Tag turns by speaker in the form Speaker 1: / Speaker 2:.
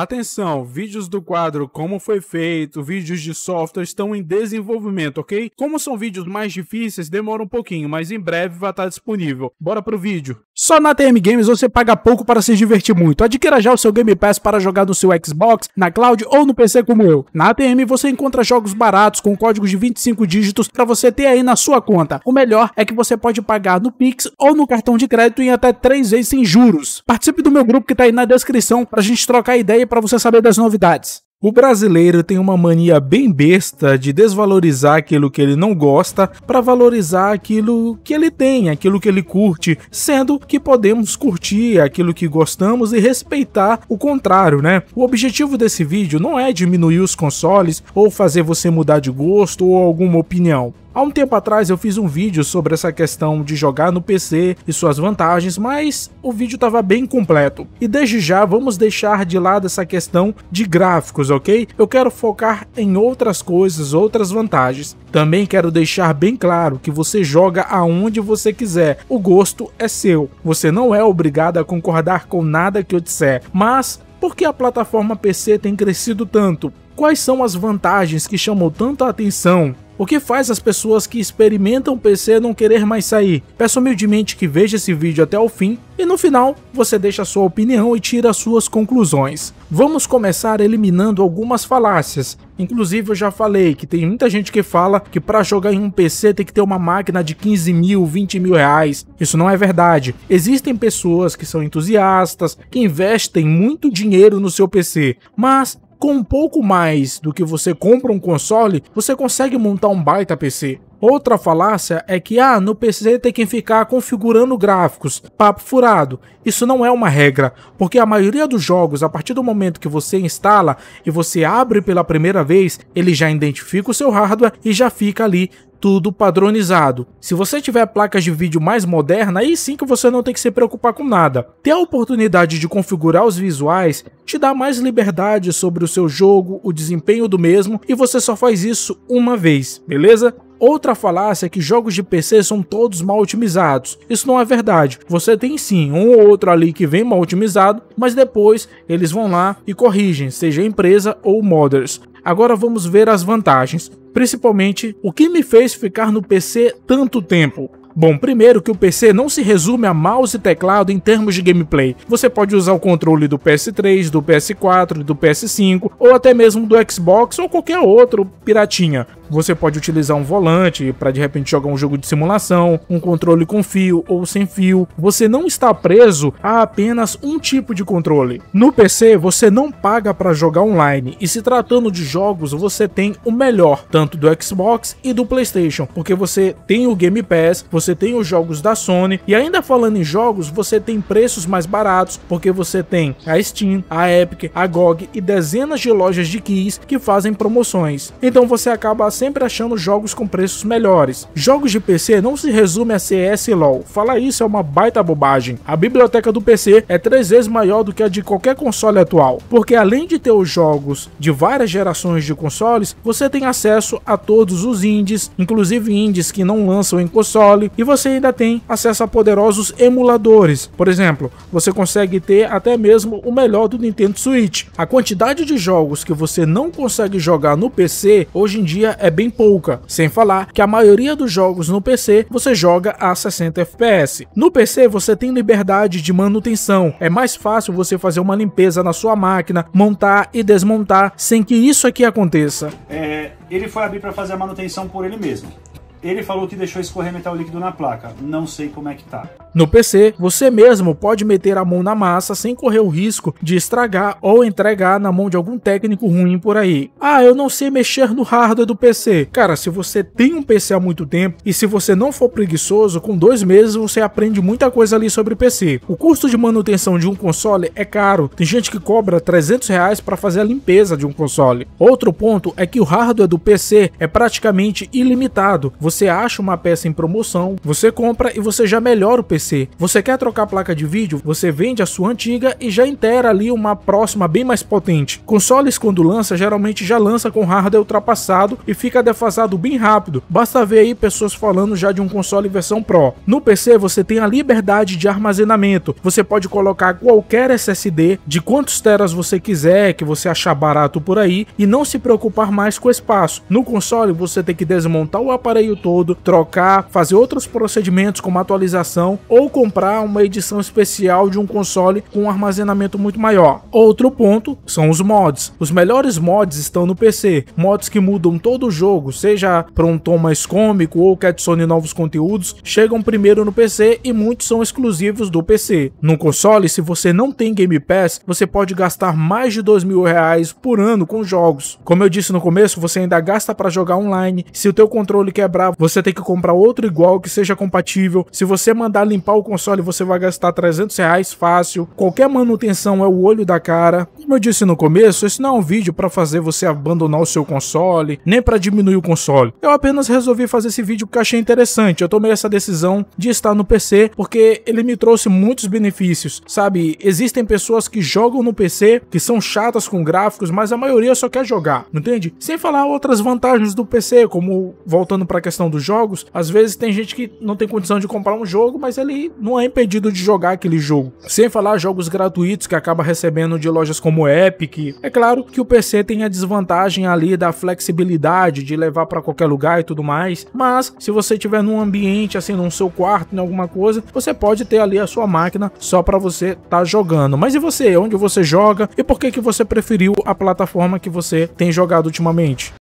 Speaker 1: Atenção, vídeos do quadro Como Foi Feito, vídeos de software estão em desenvolvimento, ok? Como são vídeos mais difíceis, demora um pouquinho, mas em breve vai estar disponível. Bora pro vídeo! Só na TM Games você paga pouco para se divertir muito. Adquira já o seu Game Pass para jogar no seu Xbox, na cloud ou no PC como eu. Na ATM você encontra jogos baratos com códigos de 25 dígitos para você ter aí na sua conta. O melhor é que você pode pagar no Pix ou no cartão de crédito em até 3 vezes sem juros. Participe do meu grupo que está aí na descrição para a gente trocar ideia e para você saber das novidades. O brasileiro tem uma mania bem besta de desvalorizar aquilo que ele não gosta para valorizar aquilo que ele tem, aquilo que ele curte, sendo que podemos curtir aquilo que gostamos e respeitar o contrário, né? O objetivo desse vídeo não é diminuir os consoles ou fazer você mudar de gosto ou alguma opinião. Há um tempo atrás eu fiz um vídeo sobre essa questão de jogar no PC e suas vantagens, mas o vídeo estava bem completo. E desde já vamos deixar de lado essa questão de gráficos, ok? Eu quero focar em outras coisas, outras vantagens. Também quero deixar bem claro que você joga aonde você quiser, o gosto é seu. Você não é obrigado a concordar com nada que eu disser, mas por que a plataforma PC tem crescido tanto? Quais são as vantagens que chamou tanto a atenção? O que faz as pessoas que experimentam PC não querer mais sair? Peço humildemente que veja esse vídeo até o fim e no final você deixa sua opinião e tira suas conclusões. Vamos começar eliminando algumas falácias. Inclusive eu já falei que tem muita gente que fala que para jogar em um PC tem que ter uma máquina de 15 mil, 20 mil reais. Isso não é verdade. Existem pessoas que são entusiastas, que investem muito dinheiro no seu PC, mas com um pouco mais do que você compra um console, você consegue montar um baita PC. Outra falácia é que, ah, no PC tem que ficar configurando gráficos, papo furado. Isso não é uma regra, porque a maioria dos jogos, a partir do momento que você instala e você abre pela primeira vez, ele já identifica o seu hardware e já fica ali tudo padronizado. Se você tiver placas de vídeo mais moderna, aí sim que você não tem que se preocupar com nada. Ter a oportunidade de configurar os visuais te dá mais liberdade sobre o seu jogo, o desempenho do mesmo, e você só faz isso uma vez, beleza? Outra falácia é que jogos de PC são todos mal otimizados. Isso não é verdade. Você tem sim um ou outro ali que vem mal otimizado, mas depois eles vão lá e corrigem, seja empresa ou modders. Agora vamos ver as vantagens, principalmente o que me fez ficar no PC tanto tempo. Bom, primeiro que o PC não se resume a mouse e teclado em termos de gameplay. Você pode usar o controle do PS3, do PS4, do PS5 ou até mesmo do Xbox ou qualquer outro piratinha. Você pode utilizar um volante para de repente jogar um jogo de simulação, um controle com fio ou sem fio. Você não está preso a apenas um tipo de controle. No PC, você não paga para jogar online, e se tratando de jogos, você tem o melhor, tanto do Xbox e do PlayStation, porque você tem o Game Pass, você tem os jogos da Sony, e ainda falando em jogos, você tem preços mais baratos, porque você tem a Steam, a Epic, a GOG e dezenas de lojas de keys que fazem promoções. Então você acaba sempre achamos jogos com preços melhores. Jogos de PC não se resume a CS e LoL. Falar isso é uma baita bobagem. A biblioteca do PC é três vezes maior do que a de qualquer console atual, porque além de ter os jogos de várias gerações de consoles, você tem acesso a todos os indies, inclusive indies que não lançam em console, e você ainda tem acesso a poderosos emuladores. Por exemplo, você consegue ter até mesmo o melhor do Nintendo Switch. A quantidade de jogos que você não consegue jogar no PC hoje em dia é é bem pouca, sem falar que a maioria dos jogos no PC você joga a 60 FPS. No PC você tem liberdade de manutenção, é mais fácil você fazer uma limpeza na sua máquina, montar e desmontar sem que isso aqui aconteça. É, ele foi abrir para fazer a manutenção por ele mesmo. Ele falou que deixou escorrer metal líquido na placa, não sei como é que tá. No PC, você mesmo pode meter a mão na massa sem correr o risco de estragar ou entregar na mão de algum técnico ruim por aí. Ah, eu não sei mexer no hardware do PC. Cara, se você tem um PC há muito tempo e se você não for preguiçoso, com dois meses você aprende muita coisa ali sobre PC. O custo de manutenção de um console é caro, tem gente que cobra 300 reais para fazer a limpeza de um console. Outro ponto é que o hardware do PC é praticamente ilimitado. Você acha uma peça em promoção, você compra e você já melhora o PC PC. Você quer trocar a placa de vídeo? Você vende a sua antiga e já inteira ali uma próxima bem mais potente. Consoles quando lança, geralmente já lança com hardware ultrapassado e fica defasado bem rápido. Basta ver aí pessoas falando já de um console versão Pro. No PC você tem a liberdade de armazenamento. Você pode colocar qualquer SSD de quantos teras você quiser, que você achar barato por aí e não se preocupar mais com o espaço. No console você tem que desmontar o aparelho todo, trocar, fazer outros procedimentos como atualização ou comprar uma edição especial de um console com um armazenamento muito maior. Outro ponto são os mods. Os melhores mods estão no PC, mods que mudam todo o jogo, seja para um tom mais cômico ou que adicione novos conteúdos, chegam primeiro no PC e muitos são exclusivos do PC. No console, se você não tem Game Pass, você pode gastar mais de dois mil reais por ano com jogos. Como eu disse no começo, você ainda gasta para jogar online. Se o teu controle quebrar, você tem que comprar outro igual que seja compatível. Se você mandar limpar o console você vai gastar 300 reais fácil, qualquer manutenção é o olho da cara. Como eu disse no começo, esse não é um vídeo para fazer você abandonar o seu console, nem para diminuir o console. Eu apenas resolvi fazer esse vídeo porque achei interessante, eu tomei essa decisão de estar no PC porque ele me trouxe muitos benefícios, sabe? Existem pessoas que jogam no PC, que são chatas com gráficos, mas a maioria só quer jogar, entende? Sem falar outras vantagens do PC, como voltando para a questão dos jogos, às vezes tem gente que não tem condição de comprar um jogo, mas ele ele não é impedido de jogar aquele jogo. Sem falar jogos gratuitos que acaba recebendo de lojas como Epic. É claro que o PC tem a desvantagem ali da flexibilidade de levar para qualquer lugar e tudo mais, mas se você tiver num ambiente assim, num seu quarto, em alguma coisa, você pode ter ali a sua máquina só para você estar tá jogando. Mas e você, onde você joga e por que que você preferiu a plataforma que você tem jogado ultimamente?